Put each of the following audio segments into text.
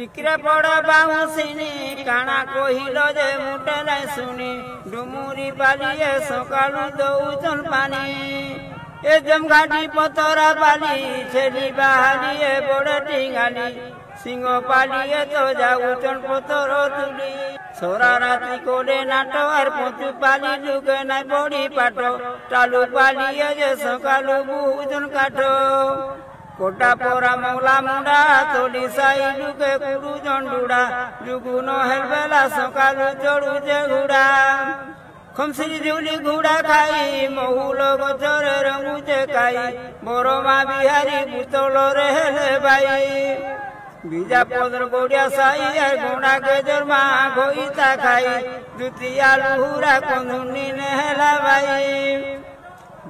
টিকরে বড় বাউসিনি কানা কহিল যে মুটে নাই শুনি ডুমুরি পালিয়ে সকালু দৌচল পানি এ জমঘাটি পতরা পালি ছেলি বাহারিয়ে বড় ডিঙালি সিংহ পালিয়ে তো যাউচন পতর তুলি সোরা রাতি করে নাট আর পচু পালি ঢুকে নাই বড়ি পাট টালু পালিয়ে যে সকালু বুজন কাঠ કોટા પોરા મૌલા મુંડા તોડી સાઈ ડુકે કુરુ જંડુડા જુગુનો હેલવેલા સકાલુ ચડુ જે ગુડા ખમસી જુલી ગુડા ખાઈ મહુલો ગજરે રંગુ જે કાઈ મોરોમાં બિહારી ભૂતળો રહેલે ભાઈ બીજા પદર ગોડિયા સાઈ આ ગોણા ગજર માં ગોઈતા ખાઈ દુતિયા લુહુરા કોંધુની ને હેલા ભાઈ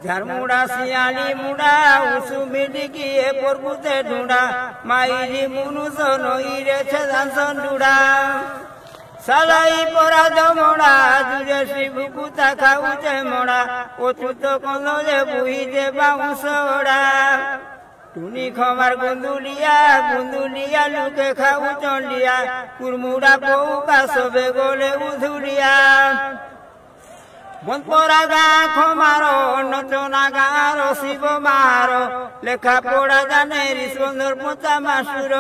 ঝাড়মুড়া শিয়ালি মুড়া উসু মিলি গিয়ে পরকুতে ঢুঁড়া মাইরি মুনুষ নইরে ছেদান ডুড়া সালাই পরা দমড়া দূরে শিবুকুতা খাউতে মোড়া অচুত কলরে বুহিতে বাউসড়া টুনি খমার গুন্দুলিয়া গুন্দুলিয়া লুকে খাউ চন্ডিয়া কুরমুড়া পৌকা সবে গলে উধুলিয়া বনপরা দেখো মারো নচনা গারো শিব মারো লেখা পড়া জানে সুন্দর পোতা মাসুর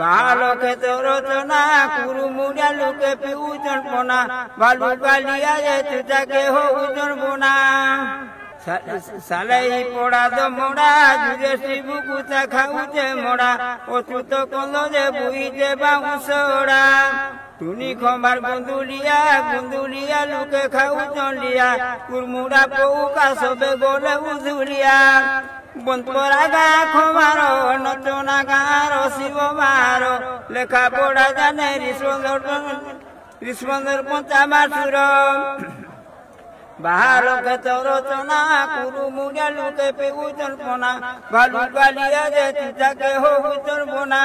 ভালো খেত রচনা কুরু মুড়া লোকে পিউজন পোনা ভালু বালিয়া যে তুজাকে হউজন বোনা সালাই পোড়া তো মোড়া জুড়ে শিবু কুচা খাউছে মোড়া ও তুত কলো যে বুইতে বাউসোড়া টুনি খম্বার গুন্দুলিয়া গুন্দুলিয়া লোকে খাউ চলিয়া কুরমুড়া পৌকা সবে গলে উজুলিয়া বন্তরা গা খমার নচনা গাঁর শিব মার লেখা পড়া জানে রিসন্দর রিসন্দর পঞ্চা মাসুর বাহারকে চরচনা কুরুমুড়া লোকে পেউ চল্পনা ভালু বালিয়া যে চিতাকে হৌ চল্পনা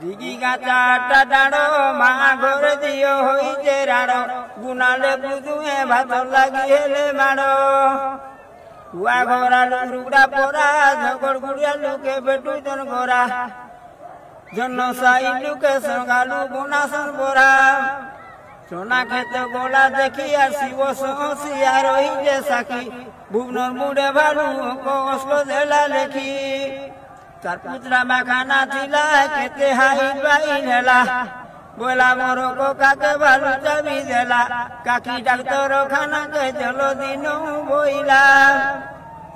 দিগি গাছাটা দাঁড়ো মা ঘর দিও হইতে রাড়ো গুনালে পুজুয়ে ভাত লাগি হেলে মাড়ো কুয়া ঘরা লুকুড়া পড়া ঝগড় গুড়িয়া লুকে বেটু তোর ঘরা জন্য সাই লুকে সঙ্গালু বোনাসন পরা সোনা খেত গোলা দেখি আর শিব সহসি আর ওই যে সাকি ভুবনর মুড়ে ভালু কষ্ট দেলা লেখি कर्मित्रा खाना थिला केते हाई बाई नेला बोला मोरो को काके बालू चबी देला काकी डॉक्टरो खाना के चलो दिनो बोइला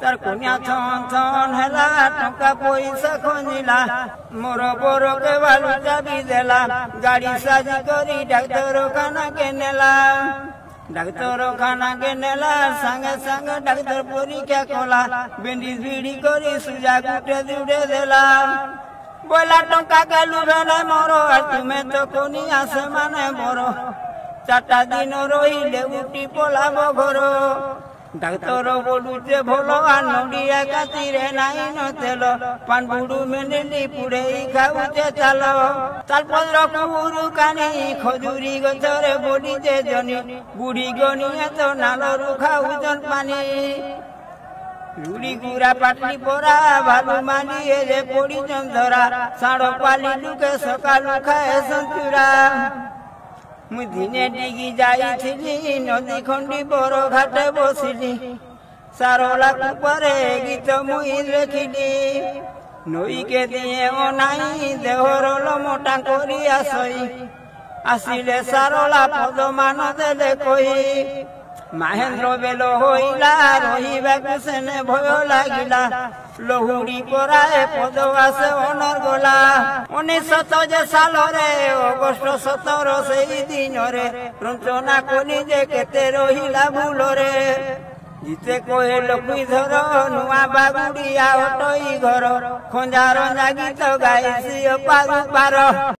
তার কুনিয়া ছন ছন হেলা টাকা পয়সা খনিলা মোর বড় কে বালু চাবি দেলা গাড়ি সাজি করি ডাক্তার খানা কে নেলা ডাক্তার খানা গেলা সঙ্গে সঙ্গে ডাক্তার পরীক্ষা কলা বেন্ডিজ ভিড়ি করে সুজা গুটে জুড়ে দেলা বইলা টঙ্কা গেলু বেলে মরো আর তুমি তো কোনি আসে মানে বড় চারটা দিন রইলে উঠি পলাব ঘর ডাক্তার বলুছে ভোলো আর নড়িয়া কাতিরে নাই নতেল পান বুড়ু মেনে পুরেই খাউছে চাল তারপর কুরু কানে খজুরি গছরে বলিছে জনি বুড়ি গনিয়া তো নালরু খাউজন পানি রুড়ি গুড়া পাটলি পরা ভালু মানিয়ে রে পড়ি চন্দরা সাড় পালি লুকে সকালু খায় সন্তুরা ମୁଁ ଦିନେ ଡିଗି ଯାଇଥିଲି ନଦୀ ଖଣ୍ଡି ବର ଘାଟେ ବସିଲି ସାରଲା କୂପରେ ଗୀତ ମୁଇଁ ଲେଖିଲି ନଈକେ ଦିଏ ଓ ନାହିଁ ଦେହର ଲମଟା କରି ଆସଇ ଆସିଲେ ସାରଲା ପଦ ମାନ ଦେଲେ କହି মাহেন্দ্র বেল হইলা রহিবা কুসেনে ভয় লাগিলা লহুড়ি পরায় পদ আছে অনর গোলা উনিশশত যে সালরে অগস্ট সতর সেই দিনরে রঞ্চনা কলি যে কেতে রহিলা ভুলরে জিতে কহে লক্ষ্মী ধর নুয়া বাগুড়িয়া অটই ঘর খঞ্জার জাগিত গাইছি পার